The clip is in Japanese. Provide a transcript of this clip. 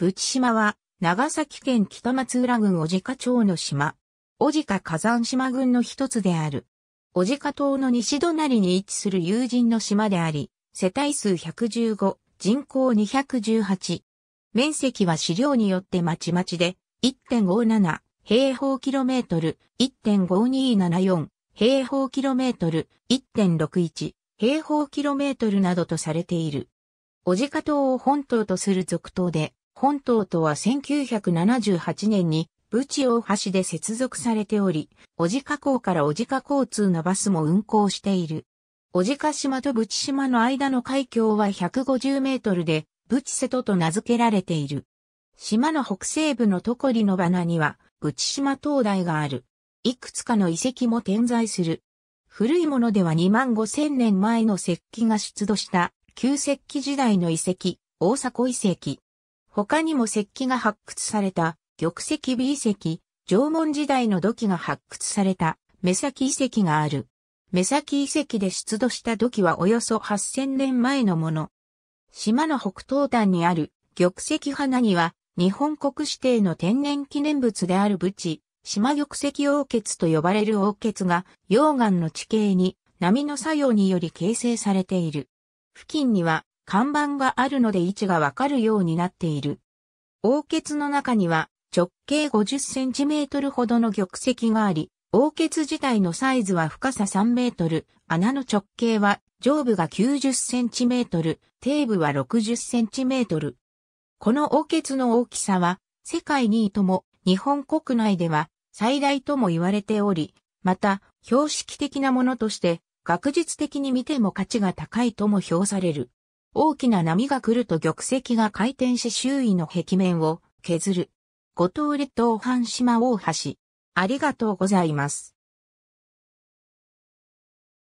淵島は、長崎県北松浦郡小鹿町の島。小鹿火山島群の一つである。小鹿島の西隣に位置する友人の島であり、世帯数115、人口218。面積は資料によってまちまちで、1.57平方キロメートル、1.5274平方キロメートル、1.61平方キロメートルなどとされている。小鹿島を本島とする続島で、本島とは1978年に、ブチ大橋で接続されており、小鹿港から小鹿交通のバスも運行している。小鹿島とブチ島の間の海峡は150メートルで、ブチ瀬戸と名付けられている。島の北西部のトコリの花には、ブチ島灯台がある。いくつかの遺跡も点在する。古いものでは2万5千年前の石器が出土した、旧石器時代の遺跡、大迫遺跡。他にも石器が発掘された、玉石 B 石、縄文時代の土器が発掘された、目先遺跡がある。目先遺跡で出土した土器はおよそ8000年前のもの。島の北東端にある玉石花には日本国指定の天然記念物であるブチ、島玉石王穴と呼ばれる王穴が溶岩の地形に波の作用により形成されている。付近には看板があるので位置がわかるようになっている。王穴の中には直径50センチメートルほどの玉石があり、王穴自体のサイズは深さ3メートル、穴の直径は上部が90センチメートル、底部は60センチメートル。この王穴の大きさは世界2位とも日本国内では最大とも言われており、また標識的なものとして学術的に見ても価値が高いとも評される。大きな波が来ると玉石が回転し周囲の壁面を削る。五島列島半島大橋。ありがとうございます。